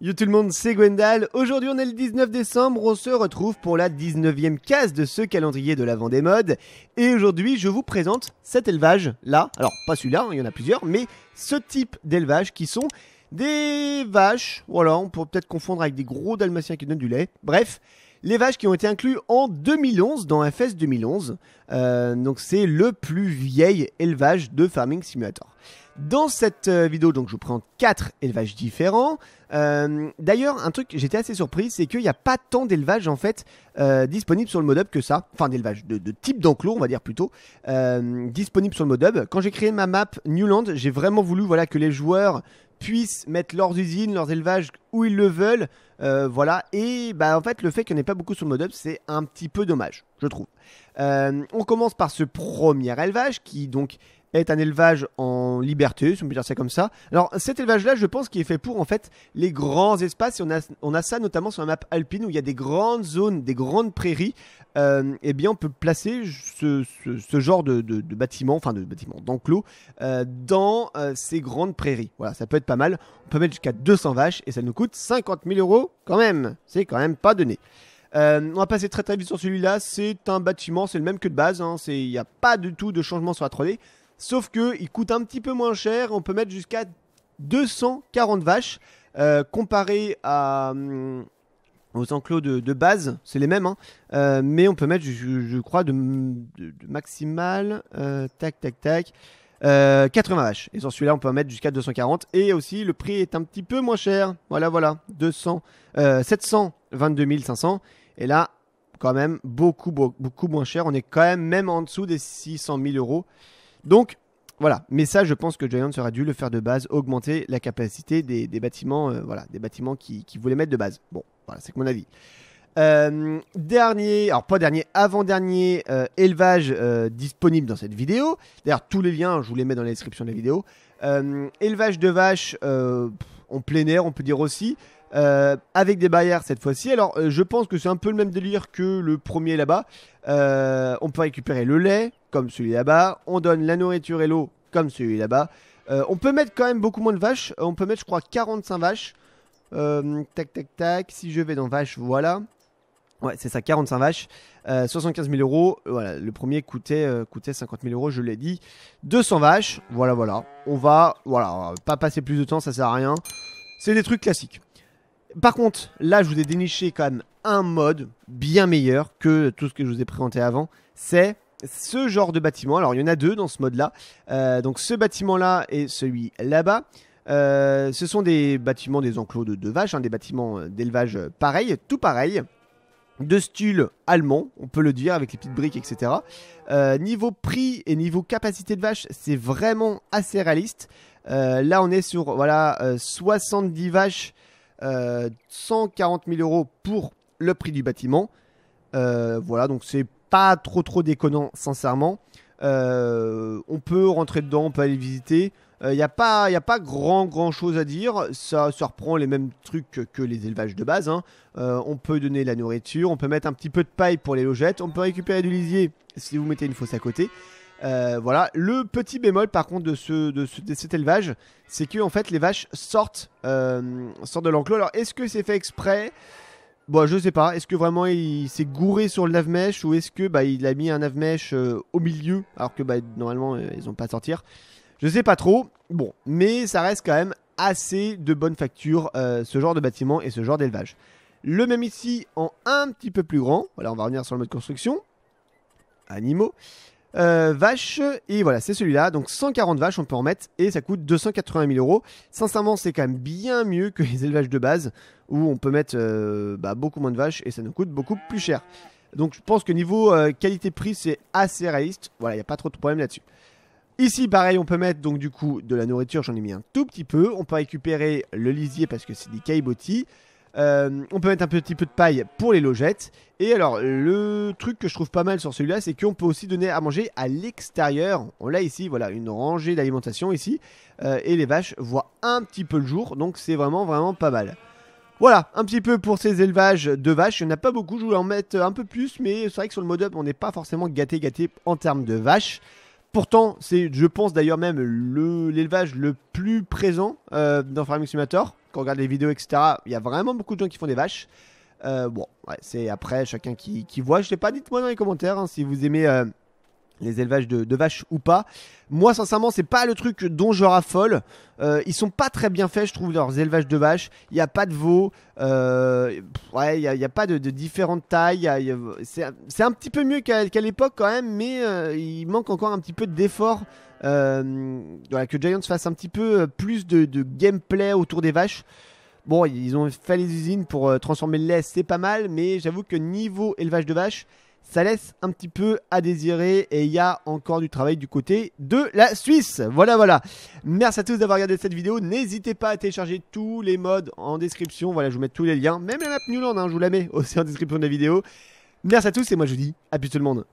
Yo tout le monde, c'est Gwendal. Aujourd'hui, on est le 19 décembre, on se retrouve pour la 19e case de ce calendrier de l'avant des modes. Et aujourd'hui, je vous présente cet élevage là. Alors, pas celui-là, hein, il y en a plusieurs, mais ce type d'élevage qui sont des vaches. Voilà, on peut peut-être confondre avec des gros dalmatiens qui donnent du lait. Bref, les vaches qui ont été inclus en 2011 dans FS 2011. Euh, donc, c'est le plus vieil élevage de Farming Simulator. Dans cette euh, vidéo, donc, je vous prends quatre élevages différents. Euh, d'ailleurs, un truc, j'étais assez surpris, c'est qu'il n'y a pas tant d'élevages en fait euh, disponibles sur le modup que ça. Enfin, d'élevages de, type d'enclos, on va dire plutôt, disponibles sur le modup Quand j'ai créé ma map Newland, j'ai vraiment voulu, voilà, que les joueurs puissent mettre leurs usines, leurs élevages où ils le veulent, voilà. Et bah en fait, le fait qu'il n'y en ait pas beaucoup sur le modup c'est un petit peu dommage, je trouve. on commence par ce premier élevage qui donc est un élevage en liberté, si on peut dire ça comme ça. Alors cet élevage-là, je pense qu'il est fait pour en fait les grands espaces. Et on a, on a ça notamment sur la map alpine où il y a des grandes zones, des grandes prairies. Et euh, eh bien, on peut placer ce, genre de, de, bâtiment, enfin de bâtiment d'enclos, euh, dans euh, ces grandes prairies. Voilà, ça peut être pas mal. On peut mettre jusqu'à 200 vaches et ça nous coûte 50 000 euros quand même. C'est quand même pas donné. on va passer très très vite sur celui-là. C'est un bâtiment, c'est le même que de base. Hein. Il n'y a pas du tout de changement sur la 3D. Sauf que il coûte un petit peu moins cher. On peut mettre jusqu'à 240 vaches euh, comparé à hum, aux enclos de, base, c'est les mêmes, hein. euh, mais on peut mettre, je, crois, de, maximal, euh, tac, tac, tac, 80 vaches. Et sur celui-là, on peut en mettre jusqu'à 240. Et aussi, le prix est un petit peu moins cher. Voilà, voilà, 200, 722 500. Et là, quand même, beaucoup, beaucoup, beaucoup moins cher. On est quand même même en dessous des 600 000 euros. Donc, voilà. Mais ça, je pense que Giant aurait dû le faire de base, augmenter la capacité des, bâtiments, euh, voilà, des bâtiments qui, voulaient mettre de base. Bon, voilà, c'est mon avis. Euh, dernier, alors pas dernier, avant-dernier euh, élevage disponible dans cette vidéo. D'ailleurs, tous les liens, je vous les mets dans la description de la vidéo. élevage de vaches en plein air, on peut dire aussi. avec des barrières cette fois-ci. Alors, je pense que c'est un peu le même délire que le premier là-bas. on peut récupérer le lait, comme celui là-bas, on donne la nourriture et l'eau, comme celui là-bas. Euh, on peut mettre quand même beaucoup moins de vaches, euh, on peut mettre je crois 45 vaches. Euh, tac tac tac, si je vais dans vaches, voilà. Ouais, c'est ça, 45 vaches, 75 000 euros. Voilà, le premier coûtait, coûtait 50 000 euros, je l'ai dit. 200 vaches, voilà, voilà. On va, voilà, pas passer plus de temps, ça sert à rien. C'est des trucs classiques. Par contre, là, je vous ai déniché quand même un mode bien meilleur que tout ce que je vous ai présenté avant. C'est ce genre de bâtiment. Alors il y en a deux dans ce mode-là. Euh, donc ce bâtiment-là et celui là-bas. Euh, ce sont des bâtiments, des enclos de, vaches, hein, des bâtiments euh, d'élevage pareils, tout pareil. De style allemand, on peut le dire, avec les petites briques, etc. niveau prix et niveau capacité de vaches, c'est vraiment assez réaliste. là, on est sur voilà 70 vaches, 140 000 euros pour le prix du bâtiment. voilà, donc c'est pas trop trop déconnant, sincèrement. Euh, on peut rentrer dedans, on peut aller visiter. Il euh, n'y a, pas, y a pas grand grand chose à dire. Ça, reprend les mêmes trucs que, les élevages de base. Hein. Euh, on peut donner la nourriture, on peut mettre un petit peu de paille pour les logettes, on peut récupérer du lisier si vous mettez une fosse à côté. voilà. Le petit bémol par contre de, ce, de, ce, de cet élevage, c'est que en fait les vaches sortent, sortent de l'enclos. Alors est-ce que c'est fait exprès Bon, je sais pas. Est-ce que vraiment il s'est gouré sur le navmèche ou est-ce que bah, il a mis un navmesh euh, au milieu alors que bah, normalement euh, ils ont pas à sortir Je sais pas trop. Bon, mais ça reste quand même assez de bonne facture euh, ce genre de bâtiment et ce genre d'élevage. Le même ici en un petit peu plus grand. Voilà, on va revenir sur le mode construction. Animaux. Euh, vaches, et voilà, c'est celui-là. Donc 140 vaches, on peut en mettre, et ça coûte 280 000 euros. Sincèrement, c'est quand même bien mieux que les élevages de base, où on peut mettre euh, bah, beaucoup moins de vaches, et ça nous coûte beaucoup plus cher. Donc je pense que niveau euh, qualité-prix, c'est assez réaliste. Voilà, il n'y a pas trop de problème là-dessus. Ici, pareil, on peut mettre donc du coup de la nourriture, j'en ai mis un tout petit peu. On peut récupérer le lisier parce que c'est des caillebotis. Euh, on peut mettre un petit peu de paille pour les logettes. Et alors, le truc que je trouve pas mal sur celui-là, c'est qu'on peut aussi donner à manger à l'extérieur. On l'a ici, voilà, une rangée d'alimentation ici. Euh, et les vaches voient un petit peu le jour, donc c'est vraiment, vraiment pas mal. Voilà, un petit peu pour ces élevages de vaches. Il n'y en a pas beaucoup, je voulais en mettre un peu plus, mais c'est vrai que sur le mode up, on n'est pas forcément gâté gâté en termes de vaches. Pourtant, c'est, je pense d'ailleurs même, l'élevage le, plus présent euh, dans Farming Simulator regarde les vidéos, etc., il y a vraiment beaucoup de gens qui font des vaches. Euh, bon, ouais, c'est après chacun qui, voit. Je sais pas, dites-moi dans les commentaires hein, si vous aimez euh, les élevages de, vaches ou pas. Moi, sincèrement, c'est pas le truc dont je raffole. Euh, ils sont pas très bien faits, je trouve, leurs élevages de vaches. Il n'y a pas de veaux. Euh, ouais, il n'y a, pas de, différentes tailles. c'est, un petit peu mieux qu'à, l'époque quand même, mais euh, il manque encore un petit peu d'effort. que Giants fasse un petit peu plus de, de gameplay autour des vaches. Bon, ils ont fait les usines pour transformer le lait, c'est pas mal, mais j'avoue que niveau élevage de vaches, ça laisse un petit peu à désirer et il y a encore du travail du côté de la Suisse. Voilà, voilà. Merci à tous d'avoir regardé cette vidéo. N'hésitez pas à télécharger tous les modes en description. Voilà, je vous mets tous les liens. Même la map Newland, hein, je vous la mets aussi en description de la vidéo. Merci à tous et moi je vous dis à plus tout le monde.